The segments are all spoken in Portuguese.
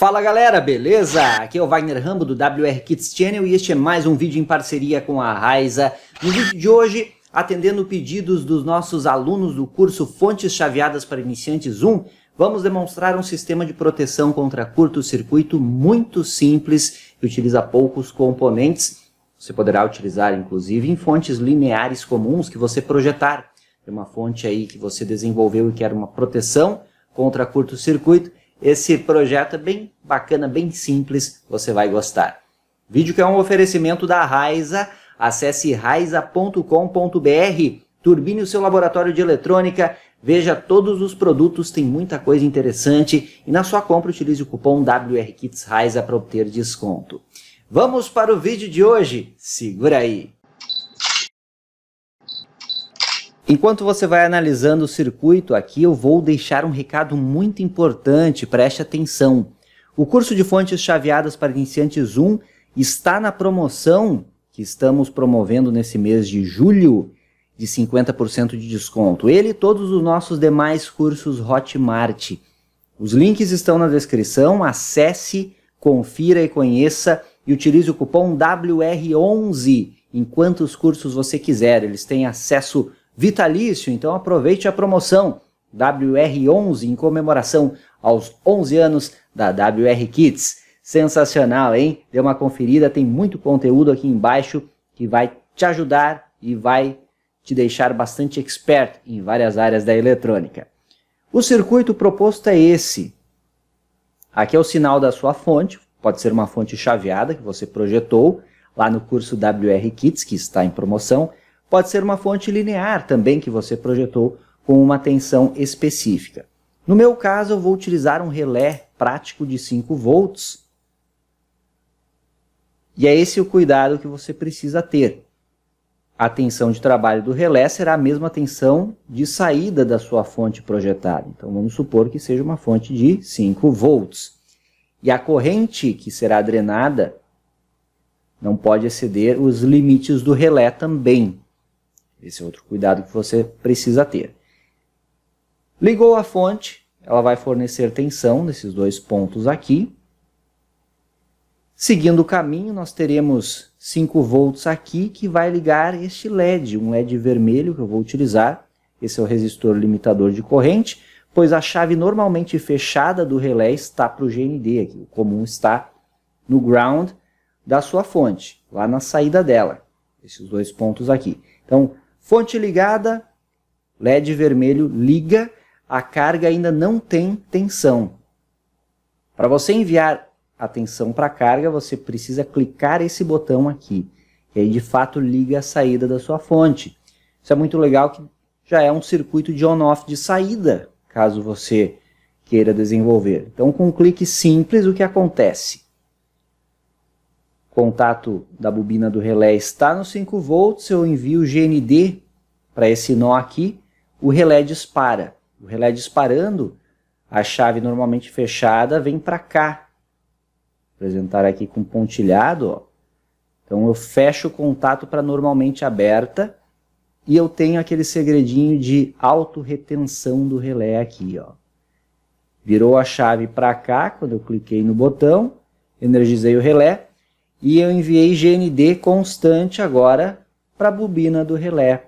Fala galera, beleza? Aqui é o Wagner Rambo do WR Kids Channel e este é mais um vídeo em parceria com a Raiza. No vídeo de hoje, atendendo pedidos dos nossos alunos do curso Fontes Chaveadas para Iniciantes 1, vamos demonstrar um sistema de proteção contra curto-circuito muito simples que utiliza poucos componentes. Você poderá utilizar inclusive em fontes lineares comuns que você projetar. Tem uma fonte aí que você desenvolveu e quer uma proteção contra curto-circuito esse projeto é bem bacana, bem simples, você vai gostar. Vídeo que é um oferecimento da Raiza, acesse raiza.com.br, turbine o seu laboratório de eletrônica, veja todos os produtos, tem muita coisa interessante e na sua compra utilize o cupom WRKITSRaiza para obter desconto. Vamos para o vídeo de hoje, segura aí! Enquanto você vai analisando o circuito aqui, eu vou deixar um recado muito importante, preste atenção. O curso de fontes chaveadas para iniciantes 1 está na promoção que estamos promovendo nesse mês de julho de 50% de desconto. Ele e todos os nossos demais cursos Hotmart. Os links estão na descrição, acesse, confira e conheça e utilize o cupom WR11 enquanto os cursos você quiser. Eles têm acesso vitalício, então aproveite a promoção WR11 em comemoração aos 11 anos da WR Kids. Sensacional, hein? Dê uma conferida, tem muito conteúdo aqui embaixo que vai te ajudar e vai te deixar bastante expert em várias áreas da eletrônica. O circuito proposto é esse. Aqui é o sinal da sua fonte, pode ser uma fonte chaveada que você projetou lá no curso WR Kits, que está em promoção. Pode ser uma fonte linear também que você projetou com uma tensão específica. No meu caso, eu vou utilizar um relé prático de 5 volts. E é esse o cuidado que você precisa ter. A tensão de trabalho do relé será a mesma tensão de saída da sua fonte projetada. Então vamos supor que seja uma fonte de 5 volts. E a corrente que será drenada não pode exceder os limites do relé também. Esse é outro cuidado que você precisa ter. Ligou a fonte, ela vai fornecer tensão nesses dois pontos aqui. Seguindo o caminho, nós teremos 5 volts aqui que vai ligar este LED, um LED vermelho que eu vou utilizar. Esse é o resistor limitador de corrente, pois a chave normalmente fechada do relé está para o GND, aqui, o comum está no ground da sua fonte, lá na saída dela, esses dois pontos aqui. Então, Fonte ligada, LED vermelho liga, a carga ainda não tem tensão. Para você enviar a tensão para a carga, você precisa clicar esse botão aqui. E aí, de fato, liga a saída da sua fonte. Isso é muito legal que já é um circuito de on-off de saída, caso você queira desenvolver. Então, com um clique simples, o que acontece? contato da bobina do relé está no 5 volts, eu envio o GND para esse nó aqui, o relé dispara. O relé disparando, a chave normalmente fechada vem para cá. Vou apresentar aqui com pontilhado, ó. Então eu fecho o contato para normalmente aberta e eu tenho aquele segredinho de autorretenção do relé aqui, ó. Virou a chave para cá quando eu cliquei no botão, energizei o relé, e eu enviei GND constante agora para a bobina do relé.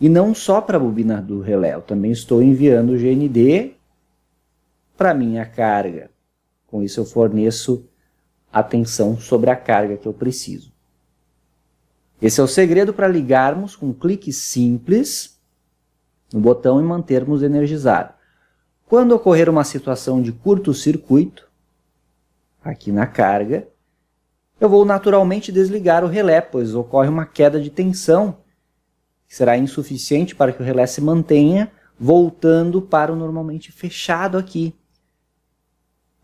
E não só para a bobina do relé, eu também estou enviando GND para a minha carga. Com isso eu forneço a tensão sobre a carga que eu preciso. Esse é o segredo para ligarmos com um clique simples no botão e mantermos energizado. Quando ocorrer uma situação de curto-circuito, aqui na carga, eu vou naturalmente desligar o relé, pois ocorre uma queda de tensão, que será insuficiente para que o relé se mantenha voltando para o normalmente fechado aqui.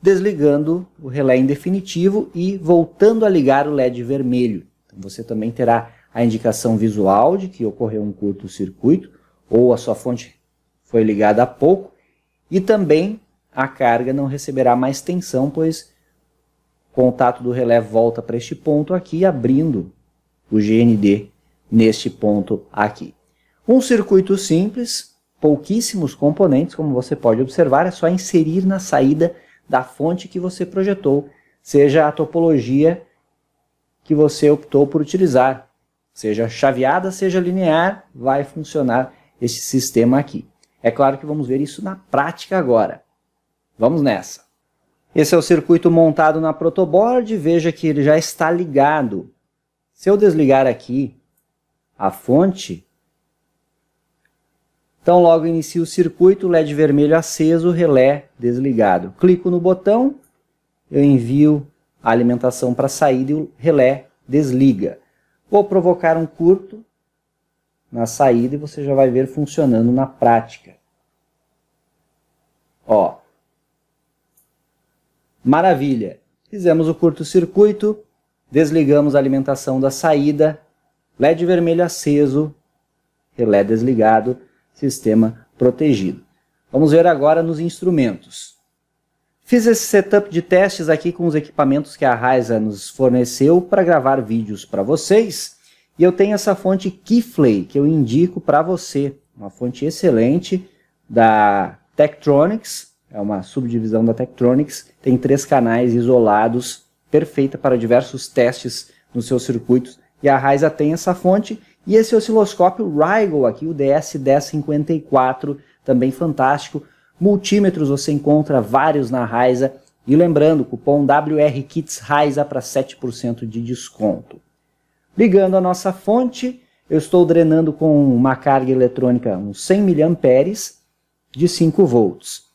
Desligando o relé em definitivo e voltando a ligar o LED vermelho. Então, você também terá a indicação visual de que ocorreu um curto-circuito ou a sua fonte foi ligada há pouco e também a carga não receberá mais tensão, pois contato do relé volta para este ponto aqui, abrindo o GND neste ponto aqui. Um circuito simples, pouquíssimos componentes, como você pode observar, é só inserir na saída da fonte que você projetou, seja a topologia que você optou por utilizar, seja chaveada, seja linear, vai funcionar este sistema aqui. É claro que vamos ver isso na prática agora. Vamos nessa! Esse é o circuito montado na protoboard, veja que ele já está ligado. Se eu desligar aqui a fonte, então logo inicio o circuito, LED vermelho aceso, relé desligado. Clico no botão, eu envio a alimentação para a saída e o relé desliga. Vou provocar um curto na saída e você já vai ver funcionando na prática. Ó, Maravilha! Fizemos o curto-circuito, desligamos a alimentação da saída, LED vermelho aceso, relé desligado, sistema protegido. Vamos ver agora nos instrumentos. Fiz esse setup de testes aqui com os equipamentos que a Raiza nos forneceu para gravar vídeos para vocês. E eu tenho essa fonte Keyflay, que eu indico para você. Uma fonte excelente da Tektronix é uma subdivisão da Tektronix, tem três canais isolados, perfeita para diversos testes nos seus circuitos, e a Raiza tem essa fonte, e esse osciloscópio Rigel aqui, o DS1054, também fantástico, multímetros você encontra vários na Raiza, e lembrando, cupom WRKITS para 7% de desconto. Ligando a nossa fonte, eu estou drenando com uma carga eletrônica uns 100 mA de 5 volts.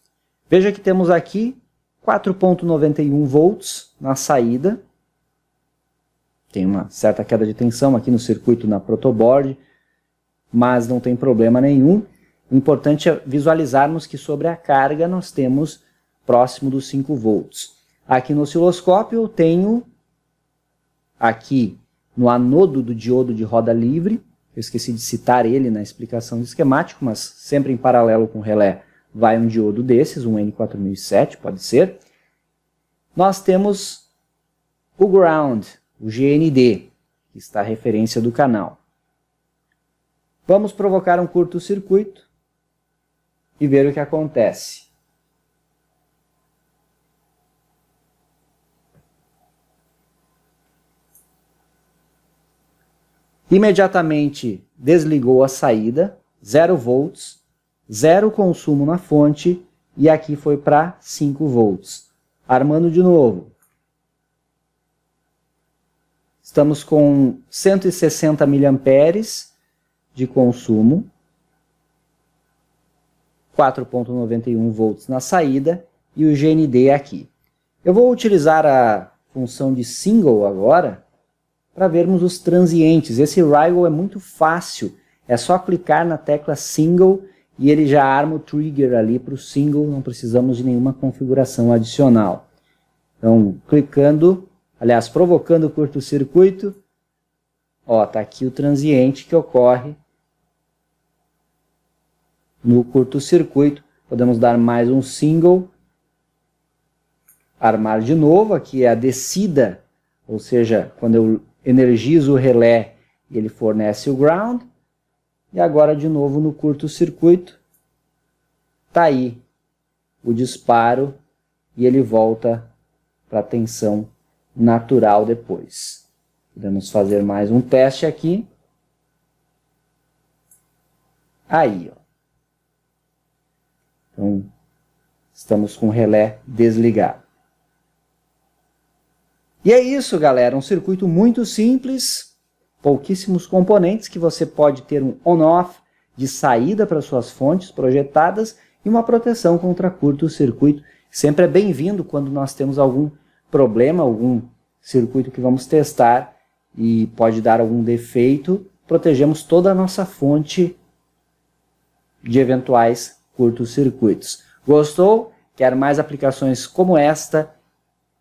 Veja que temos aqui 4.91 volts na saída. Tem uma certa queda de tensão aqui no circuito na protoboard, mas não tem problema nenhum. O importante é visualizarmos que sobre a carga nós temos próximo dos 5 volts. Aqui no osciloscópio eu tenho aqui no anodo do diodo de roda livre, eu esqueci de citar ele na explicação do esquemático, mas sempre em paralelo com o relé, vai um diodo desses, um N4007 pode ser, nós temos o ground, o GND, que está a referência do canal. Vamos provocar um curto-circuito e ver o que acontece. Imediatamente desligou a saída, 0 volts, zero consumo na fonte e aqui foi para 5 volts. Armando de novo. Estamos com 160 miliamperes de consumo, 4.91 volts na saída e o GND aqui. Eu vou utilizar a função de single agora para vermos os transientes. Esse Rigel é muito fácil, é só clicar na tecla single e ele já arma o trigger ali para o single, não precisamos de nenhuma configuração adicional. Então, clicando, aliás, provocando o curto-circuito, ó, tá aqui o transiente que ocorre no curto-circuito. Podemos dar mais um single, armar de novo, aqui é a descida, ou seja, quando eu energizo o relé, ele fornece o ground, e agora de novo no curto-circuito, tá aí o disparo e ele volta para a tensão natural depois. Podemos fazer mais um teste aqui. Aí, ó. Então, estamos com o relé desligado. E é isso, galera. Um circuito muito simples pouquíssimos componentes que você pode ter um on-off de saída para suas fontes projetadas e uma proteção contra curto-circuito. Sempre é bem-vindo quando nós temos algum problema, algum circuito que vamos testar e pode dar algum defeito, protegemos toda a nossa fonte de eventuais curtos-circuitos. Gostou? Quer mais aplicações como esta?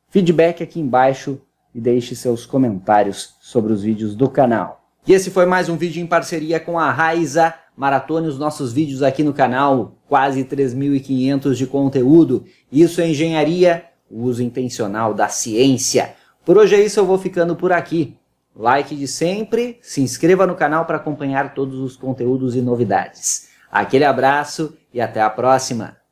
Feedback aqui embaixo e deixe seus comentários sobre os vídeos do canal. E esse foi mais um vídeo em parceria com a Raiza. Maratone os nossos vídeos aqui no canal, quase 3.500 de conteúdo. Isso é engenharia, o uso intencional da ciência. Por hoje é isso, eu vou ficando por aqui. Like de sempre, se inscreva no canal para acompanhar todos os conteúdos e novidades. Aquele abraço e até a próxima!